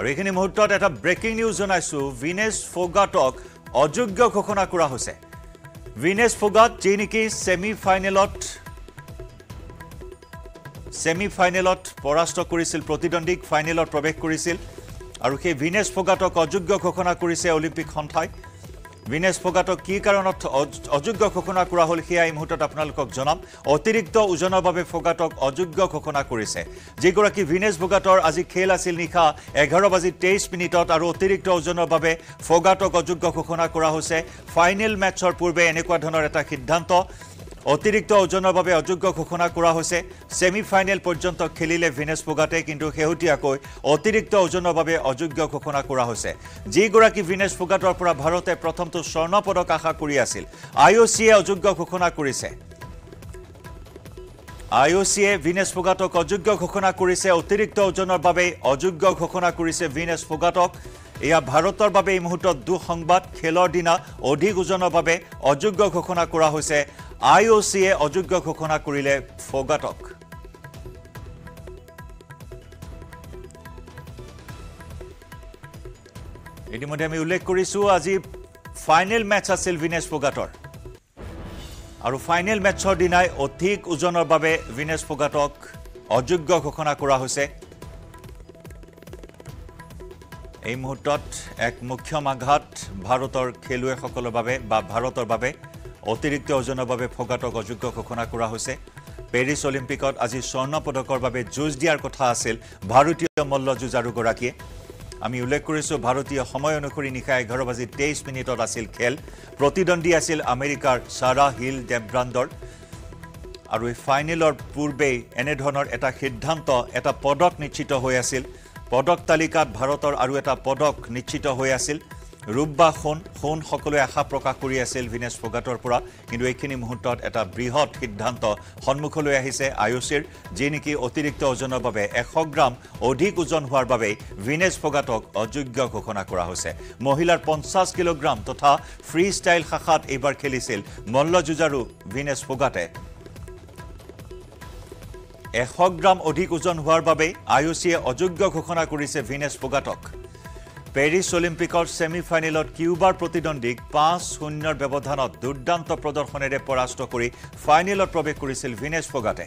আৰু এইখিনি মুহূৰ্তত এটা ব্ৰেকিং নিউজ জনাইছোঁ ভিনেছ ফোগাটক অযোগ্য ঘোষণা কৰা হৈছে ভিনেছ ফোগাট যি নেকি ছেমি ফাইনেলত ছেমি ফাইনেলত পৰাস্ত কৰিছিল প্ৰতিদ্বন্দ্বীক ফাইনেলত প্ৰৱেশ কৰিছিল আৰু সেই ভিনেছ ফোগাটক অযোগ্য ঘোষণা কৰিছে অলিম্পিক সন্থাই বিনেশ ফোগাটক কি কাৰণত অযোগ্য ঘোষণা কৰা হ'ল সেয়া এই মুহূৰ্তত আপোনালোকক জনাম অতিৰিক্ত ওজনৰ বাবে ফোগাটক অযোগ্য ঘোষণা কৰিছে যিগৰাকী বিনেশ ফোগাটৰ আজি খেল আছিল নিশা এঘাৰ বাজি তেইছ মিনিটত আৰু অতিৰিক্ত ওজনৰ বাবে ফোগাটক অযোগ্য ঘোষণা কৰা হৈছে ফাইনেল মেটছৰ পূৰ্বে এনেকুৱা ধৰণৰ এটা সিদ্ধান্ত অতিরিক্ত ওজনের বাবে অযোগ্য ঘোষণা করা হয়েছে সেমি ফাইনেল পর্যন্ত খেলিলে ভিনেশ ফোগাটে কিন্তু শেহতাক অতিরিক্ত ওজনের বাবে অযোগ্য ঘোষণা করা হয়েছে যীগী ভিনেশ ফোগাটর ভারতে প্রথমত স্বর্ণ পদক আশা করে আছিল আই ও সিয়ে অযোগ্য ঘোষণা করেছে আই ও সিয়ে ভিনেশ ফোগাটক অযোগ্য ঘোষণা করেছে অতিরিক্ত ওজনের বাবে অযোগ্য ঘোষণা করেছে ভিনেশ ফোগাটক এয়া ভারতের বাবে এই মুহূর্ত দুঃসংবাদ খেলর দিনা অধিক ওজনের বাবে অযোগ্য ঘোষণা করা হয়েছে আই অ' চিয়ে অযোগ্য ঘোষণা কৰিলে ফগাটক ইতিমধ্যে আমি উল্লেখ কৰিছোঁ আজি ফাইনেল মেটছ আছিল ভিনেশ ফগাটৰ আৰু ফাইনেল মেটছৰ দিনাই অধিক ওজনৰ বাবে ভিনেশ ফগাটক অযোগ্য ঘোষণা কৰা হৈছে এই মুহূৰ্তত এক মুখ্য আঘাত ভাৰতৰ খেলুৱৈসকলৰ বাবে বা ভাৰতৰ বাবে অতিৰিক্ত বাবে ফগাটক অযোগ্য ঘোষণা কৰা হৈছে পেৰিছ অলিম্পিকত আজি স্বৰ্ণ পদকৰ বাবে যুঁজ দিয়াৰ কথা আছিল ভাৰতীয় মল্ল যুঁজাৰুগিয়ে আমি উল্লেখ কৰেছো ভাৰতীয় সময় অনুসৰি নিশা এগাৰো বাজি তেইশ মিনিট আছিল খেল প্ৰতিদ্বন্দ্বী আছিল আমেৰিকাৰ সাৰা হিল দেব্ৰান্ডৰ আৰু এই ফাইনেলৰ পূৰ্বেই এনে ধৰনেৰ একটা সিদ্ধান্ত এটা পদক নিশ্চিত হৈ আছিল পদক তালিকাত ভাৰতৰ আৰু এটা পদক নিশ্চিত হৈ আছিল ৰূপ বা সোণ সোণ সকলোৱে আশা প্ৰকাশ কৰি আছিল ভিনেশ ফগাটৰ পৰা কিন্তু এইখিনি মুহূৰ্তত এটা বৃহৎ সিদ্ধান্ত সন্মুখলৈ আহিছে আয়ুচিৰ যি নেকি অতিৰিক্ত ওজনৰ বাবে এশ গ্ৰাম অধিক ওজন হোৱাৰ বাবেই ভিনেশ ফগাটক অযোগ্য ঘোষণা কৰা হৈছে মহিলাৰ পঞ্চাছ কিলোগ্ৰাম তথা ফ্ৰী ষ্টাইল শাখাত এইবাৰ খেলিছিল মল্লযুঁজাৰু ভিনেশ ফগাটে এশ গ্ৰাম অধিক ওজন হোৱাৰ বাবেই চিয়ে অযোগ্য ঘোষণা কৰিছে ভিনেশ ফোগাটক পেৰিছ অলিম্পিকৰ ছেমি ফাইনেলত কিউবাৰ প্ৰতিদ্বন্দ্বীক পাঁচ শূন্যৰ ব্যৱধানত দুৰ্দান্ত প্ৰদৰ্শনেৰে পৰাস্ত কৰি ফাইনেলত প্ৰৱেশ কৰিছিল ভিনেশ ফগাটে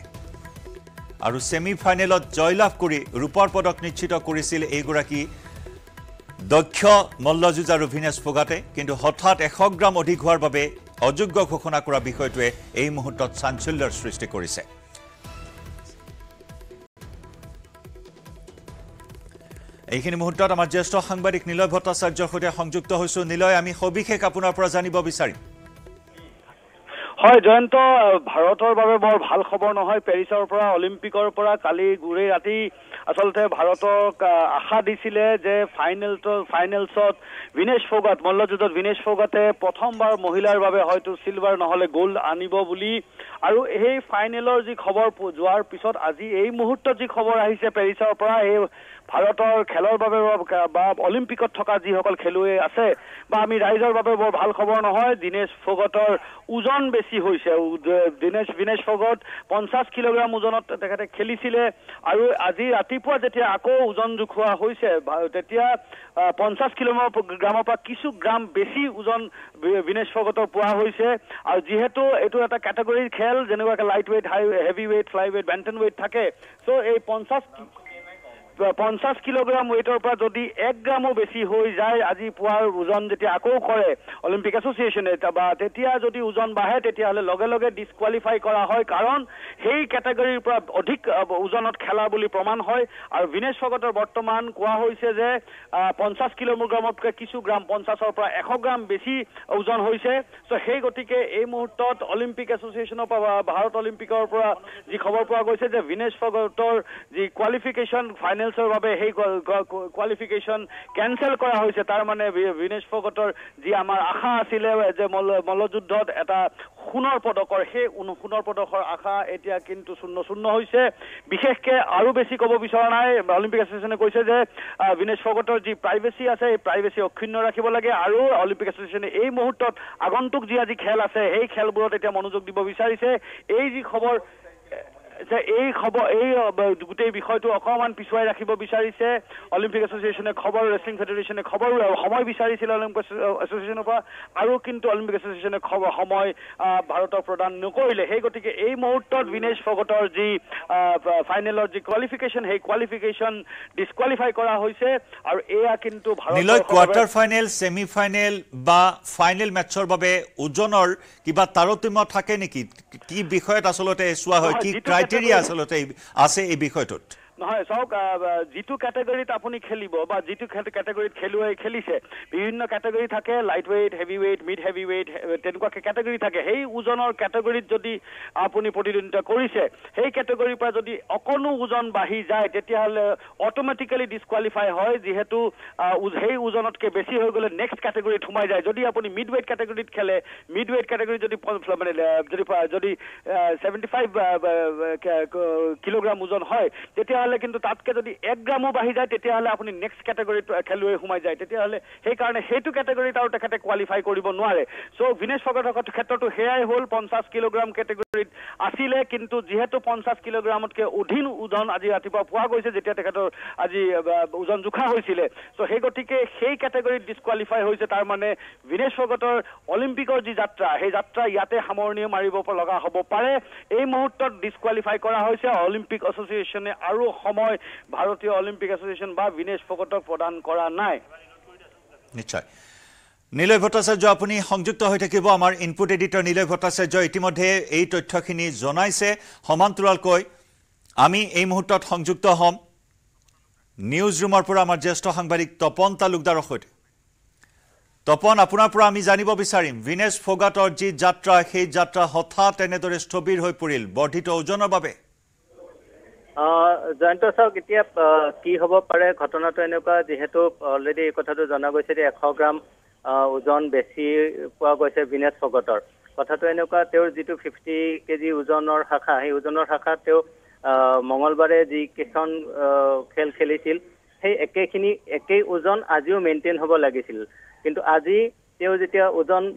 আৰু ছেমি ফাইনেলত জয়লাভ কৰি ৰূপৰ পদক নিশ্চিত কৰিছিল এইগৰাকী দক্ষ মল্লযুঁজাৰু ভিনেশ ফগাটে কিন্তু হঠাৎ এশ গ্ৰাম অধিক হোৱাৰ বাবে অযোগ্য ঘোষণা কৰা বিষয়টোৱে এই মুহূৰ্তত চাঞ্চল্যৰ সৃষ্টি কৰিছে এইখিনি মুহূৰ্তত আমাৰ জ্যেষ্ঠ সাংবাদিক নিলয় ভট্টাচাৰ্যৰ সৈতে সংযুক্ত হৈছোঁ নিলয় আমি সবিশেষ আপোনাৰ পৰা জানিব বিচাৰিম হয় জয়ন্ত ভাৰতৰ বাবে বৰ ভাল খবৰ নহয় পেৰিছৰ পৰা অলিম্পিকৰ পৰা কালি গোড়ে ৰাতি আচলতে ভাৰতক আশা দিছিলে যে ফাইনেল ফাইনেলছত বিনেশ ফৌগাট মল্লযুদ্ধত বিনেশ ফৌগাটে প্ৰথমবাৰ মহিলাৰ বাবে হয়তো চিলভাৰ নহ'লে গ'ল্ড আনিব বুলি আৰু সেই ফাইনেলৰ যি খবৰ যোৱাৰ পিছত আজি এই মুহূৰ্তত যি খবৰ আহিছে পেৰিছৰ পৰা এই ভাৰতৰ খেলৰ বাবে বা অলিম্পিকত থকা যিসকল খেলুৱৈ আছে বা আমি ৰাইজৰ বাবে বৰ ভাল খবৰ নহয় দীনেশ ফগতৰ ওজন বেছি হৈছে দীনেশ দিনেশ ফগত পঞ্চাছ কিলোগ্ৰাম ওজনত তেখেতে খেলিছিলে আৰু আজি ৰাতিপুৱা যেতিয়া আকৌ ওজন জোখোৱা হৈছে তেতিয়া পঞ্চাছ কিলোগ্ৰামৰ পৰা কিছু গ্ৰাম বেছি ওজন দিনেশ ফগতৰ পোৱা হৈছে আৰু যিহেতু এইটো এটা কেটেগৰীৰ খেল যেনেকুৱাকৈ light weight high heavy weight fly weight bantam weight থাকে চ' এই পঞ্চাছ পঞ্চাছ কিলোগ্ৰাম ৱেইটৰ পৰা যদি এক গ্ৰামো বেছি হৈ যায় আজি পুৱাৰ ওজন যেতিয়া আকৌ কৰে অলিম্পিক এছ'চিয়েশ্যনে বা তেতিয়া যদি ওজন বাঢ়ে তেতিয়াহ'লে লগে লগে ডিছকোৱালিফাই কৰা হয় কাৰণ সেই কেটেগৰীৰ পৰা অধিক ওজনত খেলা বুলি প্ৰমাণ হয় আৰু বিনেশ ভগতৰ বৰ্তমান কোৱা হৈছে যে পঞ্চাছ কিলোগ্ৰামতকৈ কিছু গ্ৰাম পঞ্চাছৰ পৰা এশ গ্ৰাম বেছি ওজন হৈছে চ' সেই গতিকে এই মুহূৰ্তত অলিম্পিক এছ'চিয়েশ্যনৰ পৰা বা ভাৰত অলিম্পিকৰ পৰা যি খবৰ পোৱা গৈছে যে বিনেশ ভগতৰ যি কোৱালিফিকেশ্যন ফাইনেল ফাইনেলছৰ বাবে সেই কোৱালিফিকেশ্যন কেনচেল কৰা হৈছে তাৰ মানে বিনেশ ফগতৰ যি আমাৰ আশা আছিলে যে মল্ল মল্লযুদ্ধত এটা সোণৰ পদকৰ সেই সোণৰ পদকৰ আশা এতিয়া কিন্তু চূন্য চূন্য হৈছে বিশেষকৈ আৰু বেছি ক'ব বিচৰা নাই অলিম্পিক এছ'চিয়েশ্যনে কৈছে যে বিনেশ ফগতৰ যি প্ৰাইভেচি আছে সেই প্ৰাইভেচি অক্ষুণ্ণ ৰাখিব লাগে আৰু অলিম্পিক এছ'চিয়েশ্যনে এই মুহূৰ্তত আগন্তুক যি আজি খেল আছে সেই খেলবোৰত এতিয়া মনোযোগ দিব বিচাৰিছে এই যি খবৰ এই খবৰ এই গোটেই বিষয়টো অকণমান পিছুৱাই ৰাখিব বিচাৰিছে অলিম্পিক এছ'চিয়েশ্যনে খবৰ ৰেচলিং ফেডাৰেশ্যনে খবৰ সময় বিচাৰিছিলে অলিম্পিক এছ'চিয়েশ্যনৰ পৰা আৰু কিন্তু অলিম্পিক এছ'চিয়েশ্যনে খবৰ সময় ভাৰতক প্ৰদান নকৰিলে সেই গতিকে এই মুহূৰ্তত বিনেশ ভগতৰ যি ফাইনেলৰ যি কোৱালিফিকেশ্যন সেই কোৱালিফিকেশ্যন ডিছকোৱালিফাই কৰা হৈছে আৰু এয়া কিন্তু Bharat quarter final semi final বা ফাইনেল মেটছৰ বাবে ওজনৰ কিবা তাৰতম্য থাকে নেকি কি বিষয়ত আচলতে চোৱা হয় কি ক্রাইটেরিয়া আচলতে আছে এই বিষয়টোত নহয় চাওক যিটো কেটেগৰীত আপুনি খেলিব বা যিটো কেটেগৰীত খেলুৱৈ খেলিছে বিভিন্ন কেটেগৰী থাকে light weight heavy weight mid heavy weight তেনেকুৱা কেটেগৰী থাকে সেই ওজনৰ কেটেগৰীত যদি আপুনি প্ৰতিদ্বন্দ্বিতা কৰিছে সেই কেটেগৰীৰ পৰা যদি অকণো ওজন বাঢ়ি যায় তেতিয়াহ'লে অট'মেটিকেলি ডিছকোৱালিফাই হয় যিহেতু সেই ওজনতকৈ বেছি হৈ গ'লে নেক্সট কেটেগৰীত সোমাই যায় যদি আপুনি মিড ৱেইট কেটেগৰীত খেলে মিড ৱেইট কেটেগৰীত যদি মানে যদি যদি ছেভেণ্টি ফাইভ কিলোগ্ৰাম ওজন হয় তেতিয়াহ'লে তেতিয়াহ'লে কিন্তু তাতকৈ যদি এক গ্ৰামো বাঢ়ি যায় তেতিয়াহ'লে আপুনি নেক্সট কেটেগৰীত খেলুৱৈ সোমাই যায় তেতিয়াহ'লে সেইকাৰণে সেইটো কেটেগৰীত আৰু তেখেতে কোৱালিফাই কৰিব নোৱাৰে চ' ভিনেশ ফগতৰ ক্ষেত্ৰতো সেয়াই হ'ল পঞ্চাছ কিলোগ্ৰাম কেটেগৰীত আছিলে কিন্তু যিহেতু পঞ্চাছ কিলোগ্ৰামতকৈ অধীন ওজন আজি ৰাতিপুৱা পোৱা গৈছে যেতিয়া তেখেতৰ আজি ওজন জোখা হৈছিলে চ' সেই গতিকে সেই কেটেগৰীত ডিছকোৱালিফাই হৈছে তাৰমানে ভিনেশ ফগতৰ অলিম্পিকৰ যি যাত্ৰা সেই যাত্ৰা ইয়াতে সামৰণি মাৰিব লগা হ'ব পাৰে এই মুহূৰ্তত ডিছকোৱালিফাই কৰা হৈছে অলিম্পিক এছ'চিয়েশ্যনে আৰু সময় ভাৰতীয় অলিম্পিক এছ'চিয়েশ্যন বা বিনেশ ফকটক প্ৰদান কৰা নাই নিশ্চয় নীলয় ভট্টাচাৰ্য আপুনি সংযুক্ত হৈ থাকিব আমাৰ ইনপুট এডিটৰ নীলয় ভট্টাচাৰ্য ইতিমধ্যে এই তথ্যখিনি জনাইছে সমান্তৰালকৈ আমি এই মুহূৰ্তত সংযুক্ত হ'ম নিউজ ৰুমৰ পৰা আমাৰ জ্যেষ্ঠ সাংবাদিক তপন তালুকদাৰৰ সৈতে তপন আপোনাৰ পৰা আমি জানিব বিচাৰিম বিনেশ ফগাটৰ যি যাত্ৰা সেই যাত্ৰা হঠাৎ এনেদৰে স্থবিৰ হৈ পৰিল বৰ্ধিত ওজনৰ বাবে জয়ন্ত চাওক এতিয়া কি হ'ব পাৰে ঘটনাটো এনেকুৱা যিহেতু অলৰেডি এই কথাটো জনা গৈছে যে এশ গ্ৰাম ওজন বেছি পোৱা গৈছে বিনেশ ফগতৰ কথাটো এনেকুৱা তেওঁৰ যিটো ফিফটি কেজি ওজনৰ শাখা সেই ওজনৰ শাখাত তেওঁ মঙলবাৰে যি কেইখন খেল খেলিছিল সেই একেখিনি একেই ওজন আজিও মেইনটেইন হ'ব লাগিছিল কিন্তু আজি তেওঁ যেতিয়া ওজন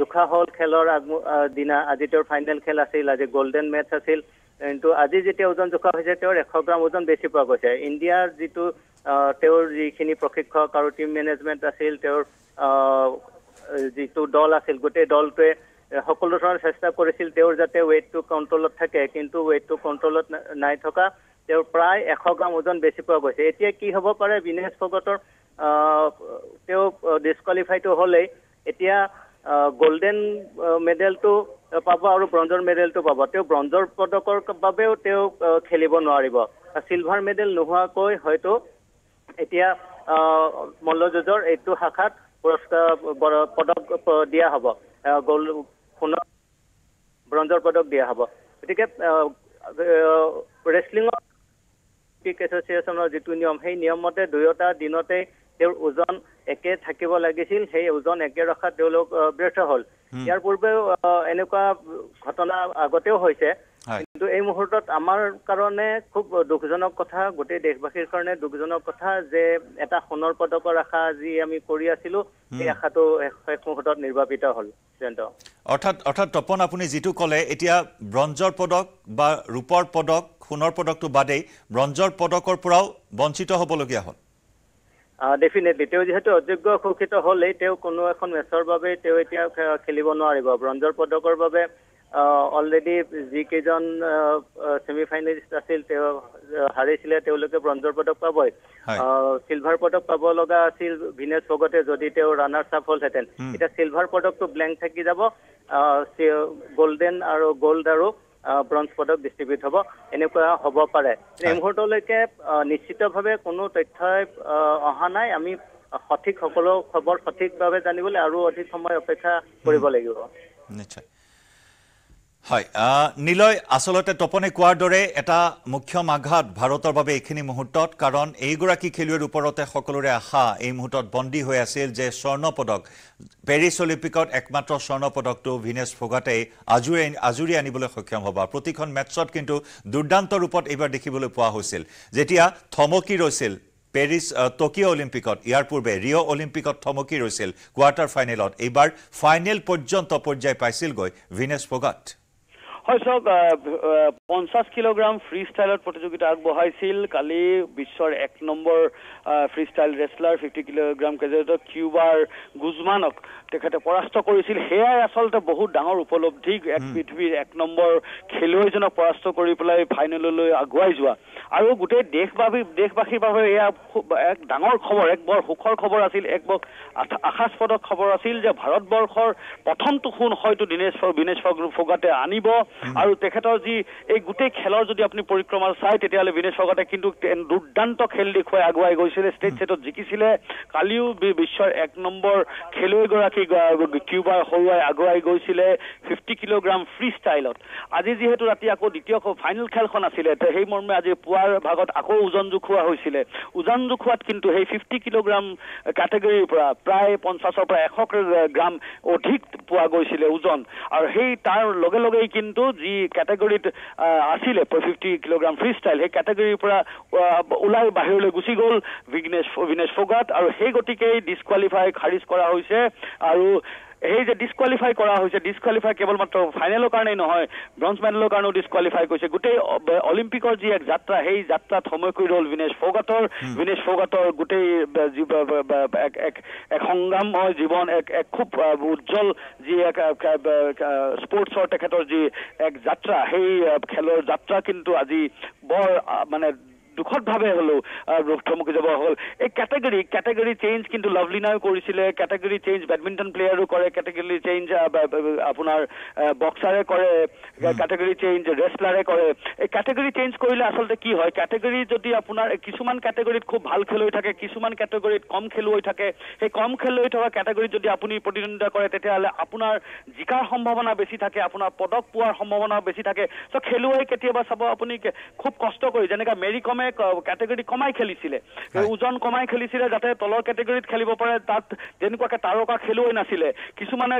জোখা হ'ল খেলৰ আগ দিনা আজি তেওঁৰ ফাইনেল খেল আছিল আজি গ'ল্ডেন মেটছ আছিল কিন্তু আজি যেতিয়া ওজন জোখা হৈছে তেওঁৰ এশ গ্ৰাম ওজন বেছি পোৱা গৈছে ইণ্ডিয়াৰ যিটো তেওঁৰ যিখিনি প্ৰশিক্ষক আৰু টিম মেনেজমেণ্ট আছিল তেওঁৰ যিটো দল আছিল গোটেই দলটোৱে সকলো ধৰণৰ চেষ্টা কৰিছিল তেওঁৰ যাতে ৱেইটটো কণ্ট্ৰলত থাকে কিন্তু ৱেইটটো কণ্ট্ৰলত নাই থকা তেওঁৰ প্ৰায় এশ গ্ৰাম ওজন বেছি পোৱা গৈছে এতিয়া কি হ'ব পাৰে বিনেশ ভকতৰ তেওঁ ডিছকোৱালিফাইটো হ'লেই এতিয়া গল্ডেন মেডেলটো পাব আৰু ব্ৰঞ্জৰ মেডেলটো পাব তেওঁ ব্ৰঞ্জৰ পদকৰ বাবেও তেওঁ খেলিব নোৱাৰিব চিলভাৰ মেডেল নোহোৱাকৈ হয়তো এতিয়া মল্লযুঁজৰ এইটো শাখাত পুৰস্কাৰ পদক দিয়া হ'ব গল্ড সোণৰ ব্ৰঞ্জৰ পদক দিয়া হ'ব গতিকে ৰেচলিঙৰ ক্ৰিকেট এছ'চিয়েশ্যনৰ যিটো নিয়ম সেই নিয়মমতে দুয়োটা দিনতে তেওঁৰ ওজন একে থাকিব লাগিছিল সেই ওজন একে ৰখাত তেওঁলোক ব্যৰ্থ হ'ল ইয়াৰ পূৰ্বেও এনেকুৱা ঘটনা আগতেও হৈছে কিন্তু এই মুহূৰ্তত আমাৰ কাৰণে খুব দুখজনক কথা গোটেই দেশবাসীৰ কাৰণে দুখজনক কথা যে এটা সোণৰ পদকৰ আশা যি আমি কৰি আছিলো সেই আশাটো শেষ মুহূৰ্তত নিৰ্বাপিত হ'ল অৰ্থাৎ অৰ্থাৎ তপন আপুনি যিটো ক'লে এতিয়া ব্ৰঞ্জৰ পদক বা ৰূপৰ পদক সোণৰ পদকটো বাদেই ব্ৰঞ্জৰ পদকৰ পৰাও বঞ্চিত হ'বলগীয়া হ'ল ডেফিনেটলি তেওঁ যিহেতু অযোগ্য ঘোষিত হলেই তেওঁ কোনো এখন মেচৰ বাবে তেওঁ এতিয়া খেলিব নোৱাৰিব ব্ৰঞ্জৰ পদকৰ বাবে অলৰেডি যিকেইজন ছেমি ফাইনেলিষ্ট আছিল তেওঁ হাৰিছিলে তেওঁলোকে ব্ৰঞ্জৰ পদক পাবই চিলভাৰ পদক পাব লগা আছিল ভিনেশ ভগতে যদি তেওঁ ৰাণাৰ চাপ হ'লহেঁতেন এতিয়া চিলভাৰ পদকটো ব্লেংক থাকি যাব গল্ডেন আৰু গ'ল্ড আৰু ব্ৰঞ্জ পদক ডিষ্ট্ৰিবিউট হ'ব এনেকুৱা হ'ব পাৰে এই মুহূৰ্তলৈকে নিশ্চিতভাৱে কোনো তথ্যই অহা নাই আমি সঠিক সকলো খবৰ সঠিকভাৱে জানিবলৈ আৰু অধিক সময় অপেক্ষা কৰিব লাগিব নিশ্চয় হয় নিলয় আচলতে তপনে কোৱাৰ দৰে এটা মুখ্য আঘাত ভাৰতৰ বাবে এইখিনি মুহূৰ্তত কাৰণ এইগৰাকী খেলুৱৈৰ ওপৰতে সকলোৰে আশা এই মুহূৰ্তত বন্দী হৈ আছিল যে স্বৰ্ণ পদক পেৰিছ অলিম্পিকত একমাত্ৰ স্বৰ্ণ পদকটো ভিনেশ ফোগাটেই আজুৰি আজুৰি আনিবলৈ সক্ষম হ'ব প্ৰতিখন মেটছত কিন্তু দুৰ্দান্ত ৰূপত এইবাৰ দেখিবলৈ পোৱা হৈছিল যেতিয়া থমকি ৰৈছিল পেৰিছ টকিঅ' অলিম্পিকত ইয়াৰ পূৰ্বে ৰিঅ' অলিম্পিকত থমকি ৰৈছিল কোৱাৰ্টাৰ ফাইনেলত এইবাৰ ফাইনেল পৰ্যন্ত পৰ্যায় পাইছিলগৈ ভিনেশ ফোগাট হয় চাওক পঞ্চাছ কিলোগ্ৰাম ফ্ৰী ষ্টাইলত প্ৰতিযোগিতা আগবঢ়াইছিল কালি বিশ্বৰ এক number free style wrestler fifty kilogram কেজিত কিউবাৰ গুজমানক তেখেতে পৰাস্ত কৰিছিল সেয়াই আচলতে বহুত ডাঙৰ উপলব্ধি এক পৃথিৱীৰ এক নম্বৰ খেলুৱৈজনক পৰাস্ত কৰি পেলাই ফাইনেললৈ আগুৱাই যোৱা আৰু গোটেই দেশবাসী দেশবাসীৰ বাবে এয়া এক ডাঙৰ খবৰ এক বৰ সুখৰ খবৰ আছিল এক বৰ আশাস্পদক খবৰ আছিল যে ভাৰতবৰ্ষৰ প্ৰথমটো সোণ হয়তো দীনেশ্বৰ বিনেশ্বৰ ফোগাতে আনিব আৰু তেখেতৰ যি এই গোটেই খেলৰ যদি আপুনি পৰিক্ৰমা চাই তেতিয়াহ'লে বিনেশ ফগতে কিন্তু দুৰ্দান্ত খেল দেখুৱাই আগুৱাই গৈছিলে ষ্টেট ছেটত জিকিছিলে কালিও বিশ্বৰ এক নম্বৰ খেলুৱৈগৰাকী কিউবাৰ সৰুৱাই আগুৱাই গৈছিলে ফিফটি কিলোগ্ৰাম ফ্ৰী ষ্টাইলত আজি যিহেতু ৰাতি আকৌ দ্বিতীয় ফাইনেল খেলখন আছিলে সেই মৰ্মে আজি পুৱাৰ ভাগত আকৌ ওজন জোখোৱা হৈছিলে ওজন জোখোৱাত কিন্তু সেই ফিফটি কিলোগ্ৰাম কেটেগৰীৰ পৰা প্ৰায় পঞ্চাছৰ পৰা এশ গ্ৰাম অধিক পোৱা গৈছিলে ওজন আৰু সেই তাৰ লগে লগেই কিন্তু যি কেটেগৰীত আছিলে ফিফটি কিলোগ্ৰাম ফ্ৰী ষ্টাইল সেই কেটেগৰীৰ পৰা ওলাই বাহিৰলৈ গুচি গ'ল ভিগনেশ ভিনেশ ফগাত আৰু সেই গতিকেই ডিছকোৱালিফাই খাৰিজ কৰা হৈছে আৰু সেই যে ডিছকোৱালিফাই কৰা হৈছে ডিছকোৱালিফাই কেৱল মাত্ৰ ফাইনেলৰ কাৰণেই নহয় ব্ৰঞ্জ মেডেলৰ কাৰণেও ডিছকোৱালিফাই কৰিছে গোটেই অলিম্পিকৰ যি এক যাত্ৰা সেই যাত্ৰাত কৰি ৰ'ল বিনেশ ফৌগাটৰ বিনেশ ফৌগাটৰ গোটেই এক সংগ্ৰামময় জীৱন এক এক খুব উজ্জ্বল যি এক স্পৰ্টছৰ তেখেতৰ যি এক যাত্ৰা সেই খেলৰ যাত্ৰা কিন্তু আজি বৰ মানে দুখতভাৱে হ'লেও থমকি যাব হ'ল এই কেটেগৰী কেটেগৰী চেঞ্জ কিন্তু লাভলীনাও কৰিছিলে কেটেগৰী চেঞ্জ বেডমিণ্টন প্লেয়াৰো কৰে কেটেগৰী চেঞ্জ আপোনাৰ বক্সাৰে কৰে কেটেগৰী চেঞ্জ ৰেষ্টলাৰে কৰে এই কেটেগৰী চেঞ্জ কৰিলে আচলতে কি হয় কেটেগৰী যদি আপোনাৰ কিছুমান কেটেগৰীত খুব ভাল খেলুৱৈ থাকে কিছুমান কেটেগৰীত কম খেলুৱৈ থাকে সেই কম খেলুৱৈ থকা কেটেগৰীত যদি আপুনি প্ৰতিদ্বন্দ্বিতা কৰে তেতিয়াহ'লে আপোনাৰ জিকাৰ সম্ভাৱনা বেছি থাকে আপোনাৰ পদক পোৱাৰ সম্ভাৱনাও বেছি থাকে চ' খেলুৱৈ কেতিয়াবা চাব আপুনি খুব কষ্ট কৰি যেনেকৈ মেৰি কমে প্ৰথমে কেটেগৰী কমাই খেলিছিলে ওজন কমাই খেলিছিলে যাতে তলৰ কেটেগৰীত খেলিব পাৰে তাত যেনেকুৱাকে তাৰকা খেলুৱৈ নাছিলে কিছুমানে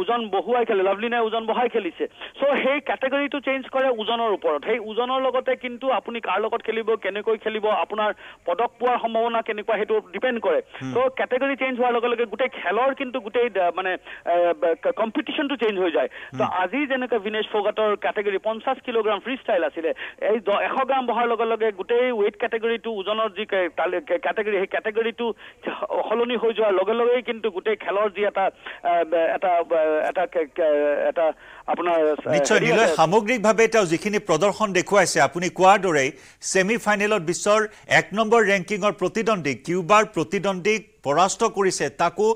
ওজন বহুৱাই খেলে লাভলিনাই ওজন বহাই খেলিছে চ' সেই কেটেগৰীটো চেঞ্জ কৰে ওজনৰ ওপৰত সেই ওজনৰ লগতে কিন্তু আপুনি কাৰ লগত খেলিব কেনেকৈ খেলিব আপোনাৰ পদক পোৱাৰ সম্ভাৱনা কেনেকুৱা সেইটো ডিপেণ্ড কৰে চ' কেটেগৰী চেঞ্জ হোৱাৰ লগে লগে গোটেই খেলৰ কিন্তু গোটেই মানে কম্পিটিশ্যনটো চেঞ্জ হৈ যায় ত' আজি যেনেকৈ বিনেশ ফগাটৰ কেটেগৰী পঞ্চাছ কিলোগ্ৰাম ফ্ৰী ষ্টাইল আছিলে এই এশ গ্ৰাম বহাৰ লগে লগে গোটেই এই ৱেইট কেটেগৰীটো ওজনৰ যি কেটেগৰী সেই কেটেগৰীটো সলনি হৈ যোৱাৰ লগে লগেই কিন্তু গোটেই খেলৰ যি এটা এটা এটা এটা আপোনাৰ নিশ্চয় নিলয় সামগ্ৰিকভাৱে তেওঁ যিখিনি প্ৰদৰ্শন দেখুৱাইছে আপুনি কোৱাৰ দৰেই ছেমি ফাইনেলত বিশ্বৰ এক নম্বৰ ৰেংকিঙৰ প্ৰতিদ্বন্দ্বীক কিউবাৰ প্ৰতিদ্বন্দ্বীক পৰাস্ত কৰিছে তাকো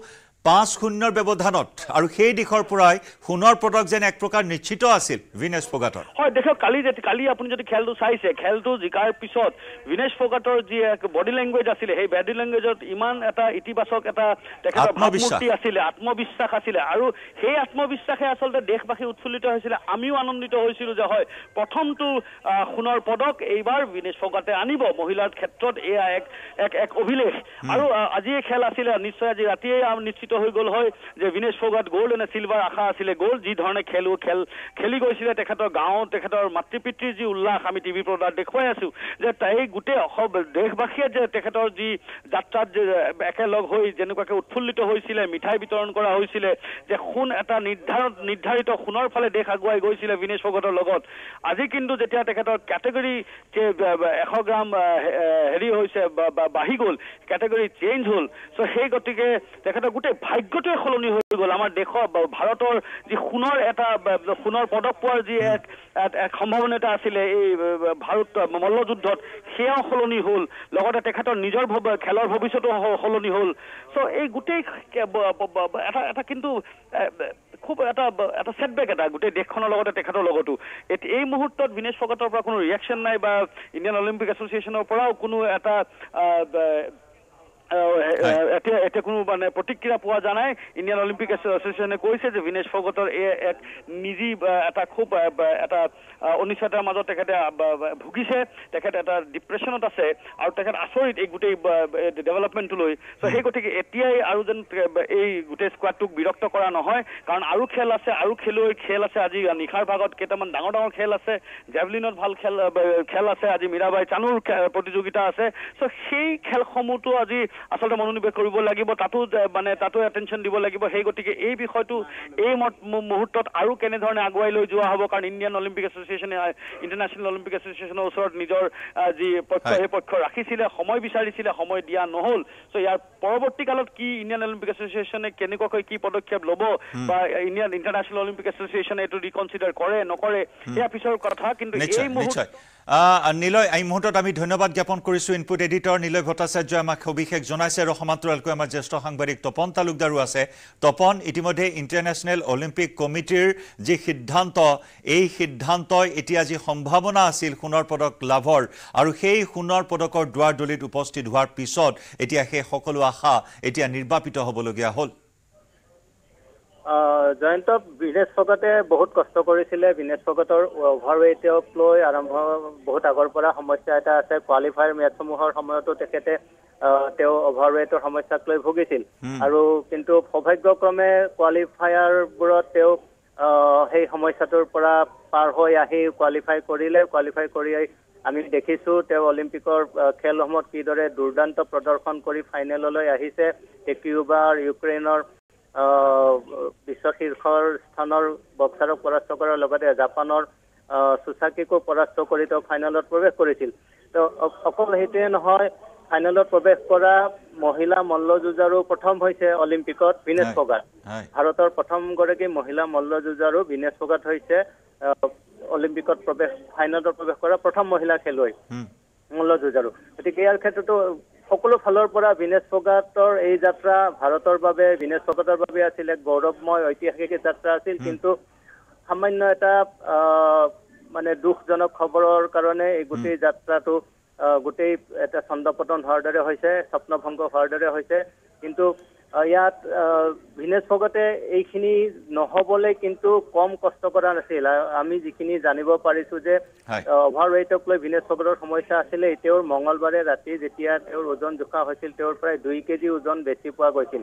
পাঁচ শূন্যৰ ব্যৱধানত আৰু সেই দিশৰ পৰাই সোণৰ পদক যেন এক প্ৰকাৰ নিশ্চিত আছিল বিনেশ ফগাটৰ হয় দেখক কালি কালি আপুনি যদি খেলটো চাইছে খেলটো জিকাৰ পিছত বিনেশ ফগাটৰ যি এক বডি লেংগুৱেজ আছিলে সেই বডি লেংগুৱেজত ইমান এটা ইতিবাচক এটা তেখেতৰ আছিলে আত্মবিশ্বাস আছিলে আৰু সেই আত্মবিশ্বাসে আচলতে দেশবাসী উৎফুল্লিত হৈছিলে আমিও আনন্দিত হৈছিলোঁ যে হয় প্ৰথমটো সোণৰ পদক এইবাৰ বিনেশ ফগাটে আনিব মহিলাৰ ক্ষেত্ৰত এয়া এক এক অভিলেখ আৰু আজিয়ে খেল আছিলে নিশ্চয় আজি ৰাতিয়ে নিশ্চিত নিশ্চিত হৈ গ'ল হয় যে বিনেশ ফগাত গ'ল্ড এনে চিলভাৰ আশা আছিলে গ'ল্ড যি ধৰণে খেল খেল খেলি গৈছিলে তেখেতৰ গাঁৱত তেখেতৰ মাতৃ পিতৃৰ যি উল্লাস আমি টিভি পৰ্দাত দেখুৱাই আছো যে তাই গোটেই অসম দেশবাসীয়ে যে তেখেতৰ যি যাত্ৰাত যে একেলগ হৈ যেনেকুৱাকৈ উৎফুল্লিত হৈছিলে মিঠাই বিতৰণ কৰা হৈছিলে যে সোণ এটা নিৰ্ধাৰণ নিৰ্ধাৰিত সোণৰ ফালে দেশ আগুৱাই গৈছিলে বিনেশ ফগতৰ লগত আজি কিন্তু যেতিয়া তেখেতৰ কেটেগৰী এশ গ্ৰাম হেৰি হৈছে বাঢ়ি গ'ল কেটেগৰী চেঞ্জ হ'ল চ' সেই গতিকে তেখেতৰ গোটেই ভাগ্যটোৱে সলনি হৈ গ'ল আমাৰ দেশৰ ভাৰতৰ যি সোণৰ এটা সোণৰ পদক পোৱাৰ যি এক সম্ভাৱনা এটা আছিলে এই ভাৰত মল্লযুদ্ধত সেয়াও সলনি হ'ল লগতে তেখেতৰ নিজৰ খেলৰ ভৱিষ্যতো সলনি হ'ল চ' এই গোটেই এটা এটা কিন্তু খুব এটা এটা ছেটবেক এটা গোটেই দেশখনৰ লগতে তেখেতৰ লগতো এই মুহূৰ্তত বিনেশ ফগতৰ পৰা কোনো ৰিয়েকশ্যন নাই বা ইণ্ডিয়ান অলিম্পিক এছ'চিয়েশ্যনৰ পৰাও কোনো এটা এতিয়া এতিয়া কোনো মানে প্ৰতিক্ৰিয়া পোৱা যোৱা নাই ইণ্ডিয়ান অলিম্পিক এছ'চিয়েশ্যনে কৈছে যে বিনেশ ফগতৰ এই এক নিজি এটা খুব এটা অনিচ্ছাতাৰ মাজত তেখেতে ভুগিছে তেখেত এটা ডিপ্ৰেশ্যনত আছে আৰু তেখেত আচৰিত এই গোটেই ডেভেলপমেণ্টটোলৈ চ' সেই গতিকে এতিয়াই আৰু যেন এই গোটেই স্কোৱাডটোক বিৰক্ত কৰা নহয় কাৰণ আৰু খেল আছে আৰু খেলুৱৈৰ খেল আছে আজি নিশাৰ ভাগত কেইটামান ডাঙৰ ডাঙৰ খেল আছে জেভলিনত ভাল খেল খেল আছে আজি মীৰাবাই চানুৰ প্ৰতিযোগিতা আছে চ' সেই খেলসমূহতো আজি আচলতে মনোনিৱেশ কৰিব লাগিব তাতো মানে তাতো এটেনশ্যন দিব লাগিব সেই গতিকে এই বিষয়টো এই মুহূৰ্তত আৰু কেনেধৰণে আগুৱাই লৈ যোৱা হ'ব কাৰণ ইণ্ডিয়ান অলিম্পিক এছ'চিয়েশ্যনে ইণ্টাৰনেশ্যনেল অলিম্পিক এছ'চিয়েশ্যনৰ ওচৰত নিজৰ যি পক্ষ সেই পক্ষ ৰাখিছিলে সময় বিচাৰিছিলে সময় দিয়া নহ'ল চ' ইয়াৰ পৰৱৰ্তী কালত কি ইণ্ডিয়ান অলিম্পিক এছ'চিয়েশ্যনে কেনেকুৱাকৈ কি পদক্ষেপ ল'ব বা ইণ্ডিয়ান ইণ্টাৰনেশ্যনেল অলিম্পিক এছ'চিয়েশ্যনে এইটো ৰিকনচিডাৰ কৰে নকৰে সেয়া পিছৰ কথা কিন্তু এই মুহূৰ্তত নিলয় এই মুহূৰ্তত আমি ধন্যবাদ জ্ঞাপন কৰিছোঁ ইনপুট এডিটৰ নিলয় ভট্টাচাৰ্য আমাক সবিশেষ জনাইছে আৰু সমান্তৰালকৈ আমাৰ জ্যেষ্ঠ সাংবাদিক তপন তালুকদাৰো আছে তপন ইতিমধ্যে ইণ্টাৰনেশ্যনেল অলিম্পিক কমিটিৰ যি সিদ্ধান্ত এই সিদ্ধান্তই এতিয়া যি সম্ভাৱনা আছিল সোণৰ পদক লাভৰ আৰু সেই সোণৰ পদকৰ দুৱাৰ দলিত উপস্থিত হোৱাৰ পিছত এতিয়া সেই সকলো আশা এতিয়া নিৰ্বাপিত হ'বলগীয়া হ'ল জয়ন্ত বিনেশ ফগতে বহুত কষ্ট কৰিছিলে বিনেশ ফগতৰ অভাৰৱেইটক লৈ আৰম্ভ বহুত আগৰ পৰা সমস্যা এটা আছে কোৱালিফায়াৰ মেচসমূহৰ সময়তো তেখেতে তেওঁ অভাৰৱেইটৰ সমস্যাক লৈ ভুগিছিল আৰু কিন্তু সৌভাগ্যক্ৰমে কোৱালিফায়াৰবোৰত তেওঁ সেই সমস্যাটোৰ পৰা পাৰ হৈ আহি কোৱালিফাই কৰিলে কোৱালিফাই কৰি আমি দেখিছোঁ তেওঁ অলিম্পিকৰ খেলসমূহত কিদৰে দুৰ্দান্ত প্ৰদৰ্শন কৰি ফাইনেললৈ আহিছে কিউবাৰ ইউক্ৰেইনৰ বিশ্ব শীৰ্ষৰ স্থানৰ বক্সাৰক পৰাস্ত কৰাৰ লগতে জাপানৰ চুচাকিকো পৰাস্ত কৰি তেওঁ ফাইনেলত প্ৰৱেশ কৰিছিল তেওঁ অকল সেইটোৱে নহয় ফাইনেলত প্ৰৱেশ কৰা মহিলা মল্লযুঁজাৰো প্ৰথম হৈছে অলিম্পিকত বিনেশ ফগাত ভাৰতৰ প্ৰথমগৰাকী মহিলা মল্লযুঁজাৰো বিনেশ ফগাত হৈছে অলিম্পিকত প্ৰৱেশ ফাইনেলত প্ৰৱেশ কৰা প্ৰথম মহিলা খেলুৱৈ মল্লযুঁজাৰু গতিকে ইয়াৰ ক্ষেত্ৰতো সকলো ফালৰ পৰা বিনেশ ফগাটৰ এই যাত্ৰা ভাৰতৰ বাবে বিনেশ ফগাটৰ বাবে আছিল এক গৌৰৱময় ঐতিহাসিক যাত্ৰা আছিল কিন্তু সামান্য এটা মানে দুখজনক খবৰৰ কাৰণে এই গোটেই যাত্ৰাটো গোটেই এটা চন্দ্ৰপতন হোৱাৰ দৰে হৈছে স্বপ্নভংগ হোৱাৰ দৰে হৈছে কিন্তু ইয়াত ভিনেশ ভগতে এইখিনি নহবলে কিন্তু কম কষ্ট কৰা নাছিল আমি যিখিনি জানিব পাৰিছো যে অভাৰ অভাৰৱেইটক লৈ ভিনেশ ভগতৰ সমস্যা আছিলে তেওঁৰ মঙলবাৰে ৰাতি যেতিয়া তেওঁৰ ওজন জোখা হৈছিল তেওঁৰ প্ৰায় দুই কেজি ওজন বেছি পোৱা গৈছিল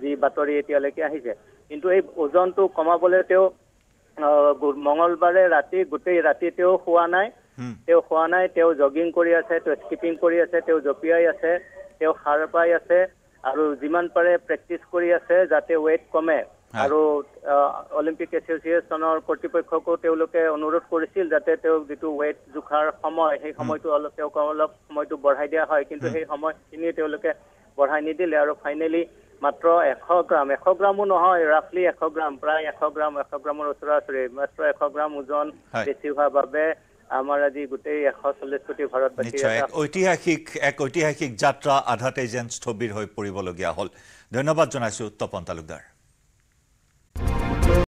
যি বাতৰি এতিয়ালৈকে আহিছে কিন্তু এই ওজনটো কমাবলৈ তেওঁ মঙলবাৰে ৰাতি গোটেই ৰাতি তেওঁ শোৱা নাই তেওঁ শোৱা নাই তেওঁ জগিং কৰি আছে তেওঁ স্কিপিং কৰি আছে তেওঁ জঁপিয়াই আছে তেওঁ সাৰ পাই আছে আৰু যিমান পাৰে প্ৰেক্টিচ কৰি আছে যাতে ৱেইট কমে আৰু অলিম্পিক এছ'চিয়েচনৰ কৰ্তৃপক্ষকো তেওঁলোকে অনুৰোধ কৰিছিল যাতে তেওঁক যিটো ৱেইট জোখাৰ সময় সেই সময়টো অলপ তেওঁক অলপ সময়টো বঢ়াই দিয়া হয় কিন্তু সেই সময়খিনি তেওঁলোকে বঢ়াই নিদিলে আৰু ফাইনেলি মাত্ৰ এশ গ্ৰাম এশ গ্ৰামো নহয় ৰাফলি এশ গ্ৰাম প্ৰায় এশ গ্ৰাম এশ গ্ৰামৰ ওচৰা ওচৰি মাত্ৰ এশ গ্ৰাম ওজন বেছি হোৱাৰ বাবে আমাৰ আজি গোটেই এশ চল্লিছ কোটি ঘৰত ঐতিহাসিক এক ঐতিহাসিক যাত্ৰা আধাতে যেন স্থবিৰ হৈ পৰিবলগীয়া হল ধন্যবাদ জনাইছো তপন তালুকদাৰ